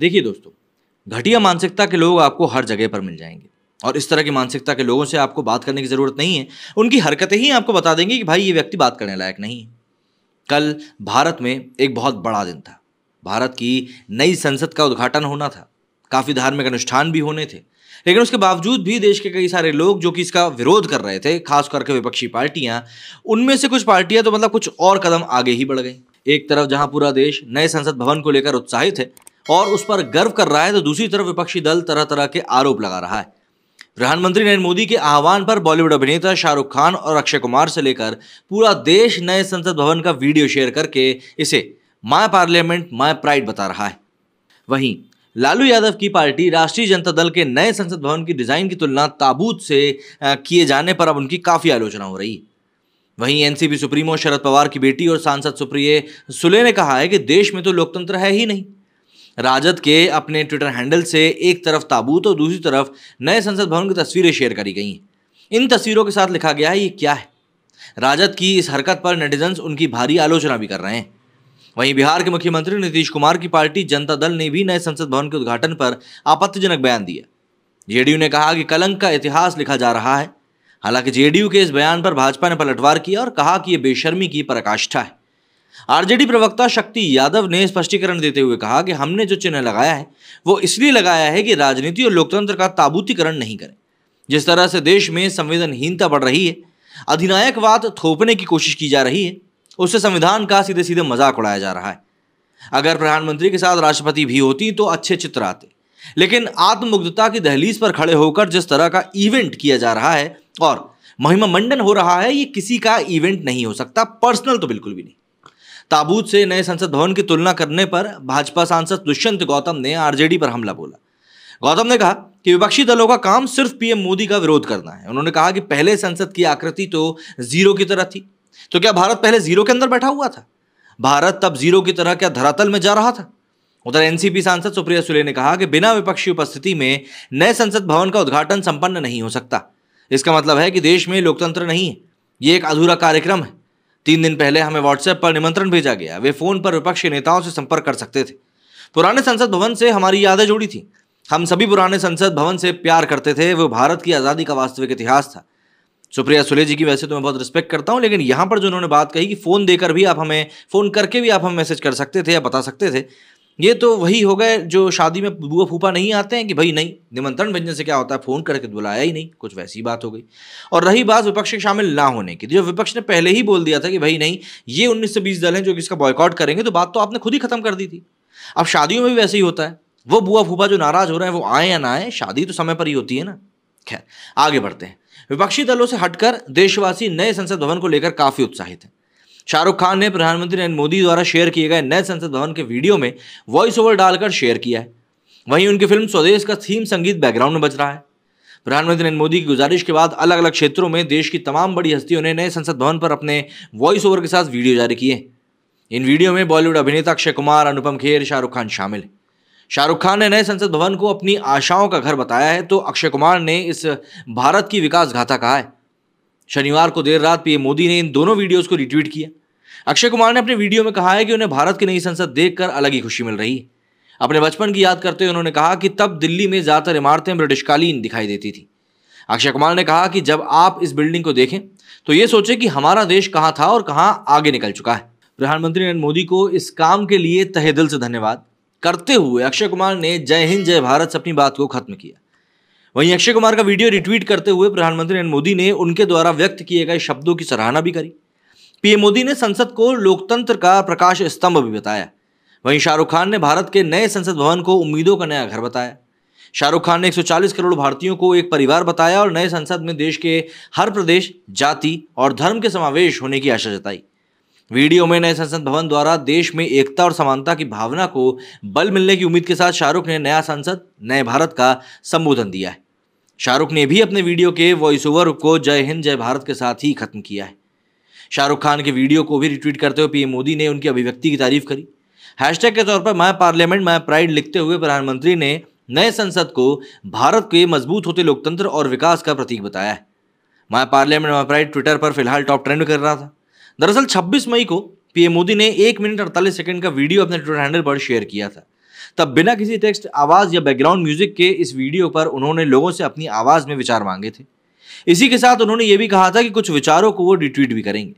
देखिए दोस्तों घटिया मानसिकता के लोग आपको हर जगह पर मिल जाएंगे और इस तरह की मानसिकता के लोगों से आपको बात करने की ज़रूरत नहीं है उनकी हरकतें ही आपको बता देंगी कि भाई ये व्यक्ति बात करने लायक नहीं है कल भारत में एक बहुत बड़ा दिन था भारत की नई संसद का उद्घाटन होना था काफ़ी धार्मिक अनुष्ठान भी होने थे लेकिन उसके बावजूद भी देश के कई सारे लोग जो कि इसका विरोध कर रहे थे खास करके विपक्षी पार्टियां उनमें से कुछ पार्टियां तो मतलब कुछ और कदम आगे ही बढ़ गई एक तरफ जहां पूरा देश नए संसद भवन को लेकर उत्साहित है और उस पर गर्व कर रहा है तो दूसरी तरफ विपक्षी दल तरह तरह के आरोप लगा रहा है प्रधानमंत्री नरेंद्र मोदी के आह्वान पर बॉलीवुड अभिनेता शाहरुख खान और अक्षय कुमार से लेकर पूरा देश नए संसद भवन का वीडियो शेयर करके इसे माय पार्लियामेंट माय प्राइड बता रहा है वहीं लालू यादव की पार्टी राष्ट्रीय जनता दल के नए संसद भवन की डिजाइन की तुलना ताबूत से किए जाने पर अब उनकी काफी आलोचना हो रही वहीं एनसीपी सुप्रीमो शरद पवार की बेटी और सांसद सुप्रिय सुले ने कहा है कि देश में तो लोकतंत्र है ही नहीं राजद के अपने ट्विटर हैंडल से एक तरफ ताबूत और दूसरी तरफ नए संसद भवन की तस्वीरें शेयर करी गई हैं इन तस्वीरों के साथ लिखा गया है ये क्या है राजद की इस हरकत पर नेटिजन्स उनकी भारी आलोचना भी कर रहे हैं वहीं बिहार के मुख्यमंत्री नीतीश कुमार की पार्टी जनता दल ने भी नए संसद भवन के उद्घाटन पर आपत्तिजनक बयान दिया जेडीयू ने कहा कि कलंक का इतिहास लिखा जा रहा है हालांकि जेडीयू के इस बयान पर भाजपा ने पलटवार किया और कहा कि ये बेशर्मी की पराकाष्ठा है आरजेडी प्रवक्ता शक्ति यादव ने स्पष्टीकरण देते हुए कहा कि हमने जो चिन्ह लगाया है वो इसलिए लगाया है कि राजनीति और लोकतंत्र का ताबूतीकरण नहीं करें जिस तरह से देश में संवेदनहीनता बढ़ रही है अधिनायकवाद थोपने की कोशिश की जा रही है उससे संविधान का सीधे सीधे मजाक उड़ाया जा रहा है अगर प्रधानमंत्री के साथ राष्ट्रपति भी होती तो अच्छे चित्र आते लेकिन आत्ममुग्धता की दहलीज पर खड़े होकर जिस तरह का इवेंट किया जा रहा है और महिमा मंडन हो रहा है ये किसी का इवेंट नहीं हो सकता पर्सनल तो बिल्कुल भी नहीं ताबूत से नए संसद भवन की तुलना करने पर भाजपा सांसद दुष्यंत गौतम ने आरजेडी पर हमला बोला गौतम ने कहा कि विपक्षी दलों का काम सिर्फ पीएम मोदी का विरोध करना है उन्होंने कहा कि पहले संसद की आकृति तो जीरो की तरह थी तो क्या भारत पहले जीरो के अंदर बैठा हुआ था भारत तब जीरो की तरह क्या धरातल में जा रहा था उधर एनसीपी सांसद सुप्रिया सुले ने कहा कि बिना विपक्षी उपस्थिति में नए संसद भवन का उद्घाटन संपन्न नहीं हो सकता इसका मतलब है कि देश में लोकतंत्र नहीं है ये एक अधूरा कार्यक्रम है तीन दिन पहले हमें व्हाट्सएप पर निमंत्रण भेजा गया वे फोन पर विपक्षी नेताओं से संपर्क कर सकते थे पुराने संसद भवन से हमारी यादें जुड़ी थी हम सभी पुराने संसद भवन से प्यार करते थे वो भारत की आज़ादी का वास्तविक इतिहास था सुप्रिया सुले जी की वैसे तो मैं बहुत रिस्पेक्ट करता हूँ लेकिन यहाँ पर जो उन्होंने बात कही कि फ़ोन देकर भी आप हमें फ़ोन करके भी आप हमें मैसेज कर सकते थे या बता सकते थे ये तो वही हो गए जो शादी में बुआ फूफा नहीं आते हैं कि भाई नहीं निमंत्रण भेजने से क्या होता है फ़ोन करके तो बुलाया ही नहीं कुछ वैसी बात हो गई और रही बात विपक्ष के शामिल ना होने की तो जो विपक्ष ने पहले ही बोल दिया था कि भाई नहीं ये उन्नीस से बीस दल हैं जो इसका बॉयकॉट करेंगे तो बात तो आपने खुद ही ख़त्म कर दी थी अब शादियों में भी वैसे ही होता है वो बुआ फूफा जो नाराज़ हो रहे हैं वो आए या ना आए शादी तो समय पर ही होती है ना खैर आगे बढ़ते हैं विपक्षी दलों से हटकर देशवासी नए संसद भवन को लेकर काफ़ी उत्साहित हैं शाहरुख खान ने प्रधानमंत्री नरेंद्र मोदी द्वारा शेयर किए गए नए संसद भवन के वीडियो में वॉइस ओवर डालकर शेयर किया है वहीं उनकी फिल्म स्वदेश का थीम संगीत बैकग्राउंड में बज रहा है प्रधानमंत्री नरेंद्र मोदी की गुजारिश के बाद अलग अलग क्षेत्रों में देश की तमाम बड़ी हस्तियों ने नए संसद भवन पर अपने वॉइस ओवर के साथ वीडियो जारी किए इन वीडियो में बॉलीवुड अभिनेता अक्षय कुमार अनुपम खेर शाहरुख खान शामिल हैं शाहरुख खान ने नए संसद भवन को अपनी आशाओं का घर बताया है तो अक्षय कुमार ने इस भारत की विकास घाता कहा है शनिवार को देर रात पीएम मोदी ने इन दोनों वीडियोस को रिट्वीट किया अक्षय कुमार ने अपने वीडियो में कहा है कि उन्हें भारत की नई संसद देखकर अलग ही खुशी मिल रही है अपने बचपन की याद करते हुए उन्होंने कहा कि तब दिल्ली में ज़्यादातर इमारतें ब्रिटिशकालीन दिखाई देती थी अक्षय कुमार ने कहा कि जब आप इस बिल्डिंग को देखें तो ये सोचें कि हमारा देश कहाँ था और कहाँ आगे निकल चुका है प्रधानमंत्री नरेंद्र मोदी को इस काम के लिए तहे दिल से धन्यवाद करते हुए अक्षय कुमार ने जय हिंद जय भारत से अपनी बात को खत्म किया वहीं अक्षय कुमार का वीडियो रिट्वीट करते हुए प्रधानमंत्री नरेंद्र मोदी ने उनके द्वारा व्यक्त किए गए शब्दों की सराहना भी करी पीएम मोदी ने संसद को लोकतंत्र का प्रकाश स्तंभ भी बताया वहीं शाहरुख खान ने भारत के नए संसद भवन को उम्मीदों का नया घर बताया शाहरुख खान ने 140 करोड़ भारतीयों को एक परिवार बताया और नए संसद में देश के हर प्रदेश जाति और धर्म के समावेश होने की आशा जताई वीडियो में नए संसद भवन द्वारा देश में एकता और समानता की भावना को बल मिलने की उम्मीद के साथ शाहरुख ने नया संसद नए भारत का संबोधन दिया है शाहरुख ने भी अपने वीडियो के वॉइस ओवर को जय हिंद जय भारत के साथ ही खत्म किया है शाहरुख खान के वीडियो को भी रिट्वीट करते हुए पीएम मोदी ने उनकी अभिव्यक्ति की तारीफ करी हैशटैग के तौर पर माय पार्लियामेंट माय प्राइड लिखते हुए प्रधानमंत्री ने नए संसद को भारत के मजबूत होते लोकतंत्र और विकास का प्रतीक बताया है my parliament my pride Twitter पर फिलहाल टॉप ट्रेंड कर रहा था दरअसल 26 मई को पीएम मोदी ने एक मिनट अड़तालीस सेकंड का वीडियो अपने ट्विटर हैंडल पर शेयर किया था तब बिना किसी टेक्स्ट आवाज़ या बैकग्राउंड म्यूजिक के इस वीडियो पर उन्होंने लोगों से अपनी आवाज़ में विचार मांगे थे इसी के साथ उन्होंने ये भी कहा था कि कुछ विचारों को वो रिट्वीट भी करेंगे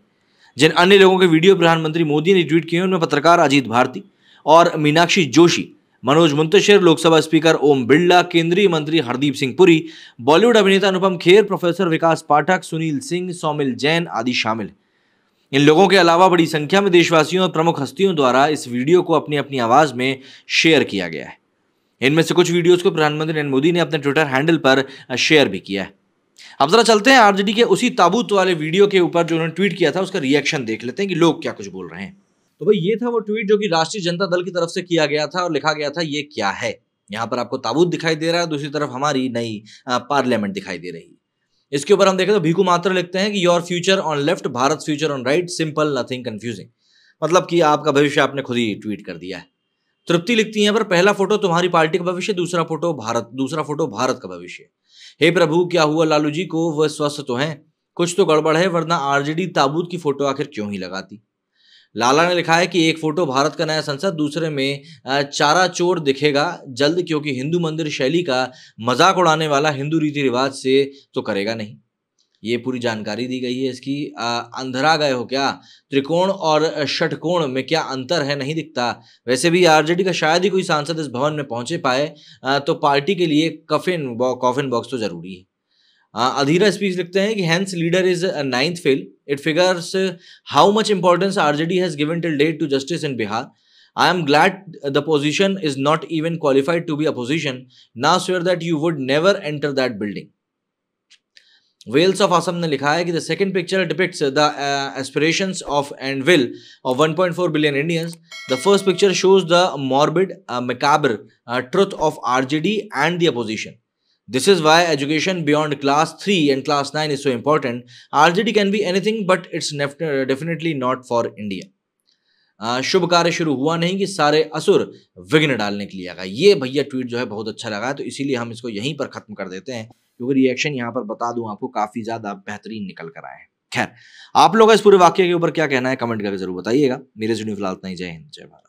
जिन अन्य लोगों के वीडियो प्रधानमंत्री मोदी ने रिट्वीट किए उनमें पत्रकार अजीत भारती और मीनाक्षी जोशी मनोज मुंतशिर लोकसभा स्पीकर ओम बिरला केंद्रीय मंत्री हरदीप सिंह पुरी बॉलीवुड अभिनेता अनुपम खेर प्रोफेसर विकास पाठक सुनील सिंह सौमिल जैन आदि शामिल हैं इन लोगों के अलावा बड़ी संख्या में देशवासियों और प्रमुख हस्तियों द्वारा इस वीडियो को अपनी अपनी आवाज़ में शेयर किया गया है इनमें से कुछ वीडियोस को प्रधानमंत्री नरेंद्र मोदी ने अपने ट्विटर हैंडल पर शेयर भी किया है अब जरा चलते हैं आरजेडी के उसी ताबूत वाले वीडियो के ऊपर जो उन्होंने ट्वीट किया था उसका रिएक्शन देख लेते हैं कि लोग क्या कुछ बोल रहे हैं तो भाई ये था वो ट्वीट जो कि राष्ट्रीय जनता दल की तरफ से किया गया था और लिखा गया था ये क्या है यहाँ पर आपको ताबूत दिखाई दे रहा है दूसरी तरफ हमारी नई पार्लियामेंट दिखाई दे रही है इसके ऊपर हम देखें तो भीकू मात्र लिखते हैं कि your future on left Bharat future on right simple nothing confusing मतलब कि आपका भविष्य आपने खुद ही ट्वीट कर दिया है तृप्ति लिखती है पर पहला फोटो तुम्हारी पार्टी का भविष्य दूसरा फोटो भारत दूसरा फोटो भारत का भविष्य हे प्रभु क्या हुआ लालू जी को वह स्वस्थ तो हैं कुछ तो गड़बड़ है वरना आरजेडी ताबूत की फोटो आखिर क्यों ही लगाती लाला ने लिखा है कि एक फोटो भारत का नया संसद दूसरे में चारा चोर दिखेगा जल्द क्योंकि हिंदू मंदिर शैली का मजाक उड़ाने वाला हिंदू रीति रिवाज से तो करेगा नहीं ये पूरी जानकारी दी गई है इसकी अंधरा गए हो क्या त्रिकोण और षटकोण में क्या अंतर है नहीं दिखता वैसे भी आरजेडी का शायद ही कोई सांसद इस भवन में पहुंचे पाए तो पार्टी के लिए कफिन कॉफिन बॉक्स तो जरूरी है हाँ, अधीरा स्पीच लिखते हैं कि his leader is a ninth fail it figures how much importance D has given till date to justice in Bihar I am glad the position is not even qualified to be opposition ना swear that you would never enter that building वेल्स of Assam ने लिखा है कि the second picture depicts the aspiration of and will of four billion Indians the first picture shows the morbid macabre truth of R J D and the opposition This is why education beyond class 3 and class 9 is so important. RGD can be anything but it's definitely not for India शुभ कार्य शुरू हुआ नहीं कि सारे असुर विघ्न डालने के लिए आ गए ये भैया ट्वीट जो है बहुत अच्छा लगा तो इसीलिए हम इसको यहीं पर ख़त्म कर देते हैं क्योंकि रिएक्शन यहाँ पर बता दूं आपको काफ़ी ज़्यादा बेहतरीन निकल कर आए हैं खैर आप लोग इस पूरे वाक्य के ऊपर क्या कहना है कमेंट करके जरूर बताइएगा मेरे जुड़ी फिलहाल नहीं जय हिंद जय भारत